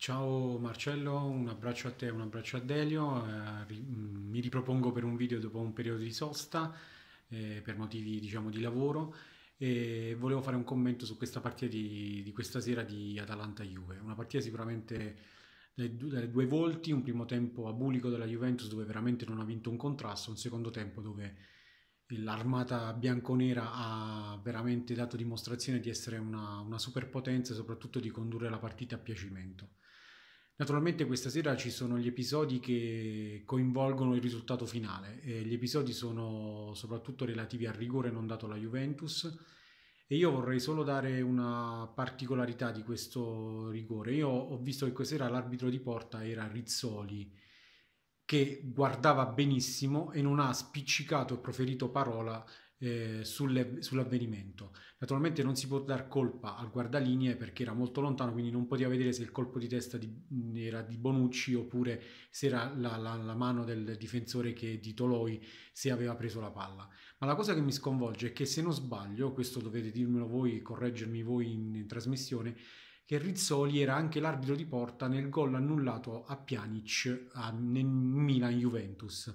Ciao Marcello, un abbraccio a te, un abbraccio a Delio, eh, mm, mi ripropongo per un video dopo un periodo di sosta eh, per motivi diciamo di lavoro e volevo fare un commento su questa partita di, di questa sera di Atalanta-Juve, una partita sicuramente dalle due volti, un primo tempo abulico della Juventus dove veramente non ha vinto un contrasto, un secondo tempo dove l'Armata bianconera ha veramente dato dimostrazione di essere una, una superpotenza e soprattutto di condurre la partita a piacimento. Naturalmente questa sera ci sono gli episodi che coinvolgono il risultato finale. E gli episodi sono soprattutto relativi al rigore non dato alla Juventus e io vorrei solo dare una particolarità di questo rigore. Io ho visto che questa sera l'arbitro di porta era Rizzoli che guardava benissimo e non ha spiccicato e proferito parola eh, sulle, sull'avvenimento. Naturalmente non si può dar colpa al guardalinee perché era molto lontano, quindi non poteva vedere se il colpo di testa di, era di Bonucci oppure se era la, la, la mano del difensore che, di Toloi se aveva preso la palla. Ma la cosa che mi sconvolge è che se non sbaglio, questo dovete dirmelo voi, e correggermi voi in, in trasmissione, che Rizzoli era anche l'arbitro di porta nel gol annullato a Pjanic a, nel Milan-Juventus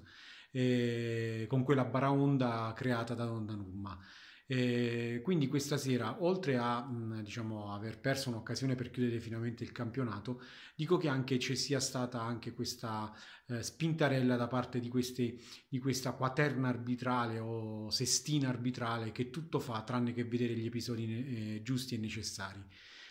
eh, con quella baraonda creata da Don Danumma. E quindi questa sera, oltre a diciamo, aver perso un'occasione per chiudere finalmente il campionato, dico che anche ci sia stata anche questa eh, spintarella da parte di, queste, di, questa quaterna arbitrale o sestina arbitrale che tutto fa tranne che vedere gli episodi eh, giusti e necessari.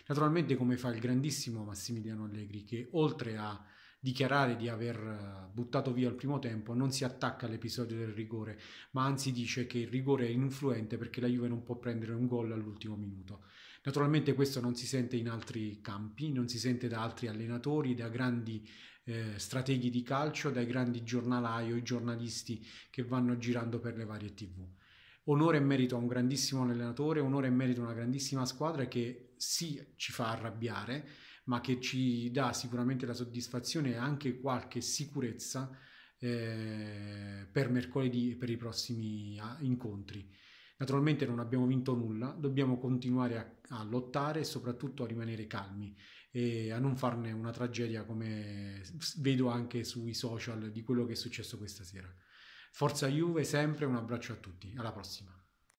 Naturalmente come fa il grandissimo Massimiliano Allegri che oltre a dichiarare di aver eh, buttato via il primo tempo, non si attacca all'episodio del rigore, ma anzi dice che il rigore è influente perché la Juve non può prendere un gol all'ultimo minuto. Naturalmente questo non si sente in altri campi, non si sente da altri allenatori, da grandi eh, strateghi di calcio, dai grandi giornalai o i giornalisti che vanno girando per le varie tv. Onore e merito a un grandissimo allenatore, onore e merito a una grandissima squadra che sì ci fa arrabbiare, ma che ci dà sicuramente la soddisfazione e anche qualche sicurezza eh, per mercoledì e per i prossimi ah, incontri. Naturalmente non abbiamo vinto nulla, dobbiamo continuare a, a, lottare e soprattutto a rimanere calmi e a non farne una tragedia come vedo anche sui social di quello che è successo questa sera. Forza Juve sempre, un abbraccio a tutti, alla prossima.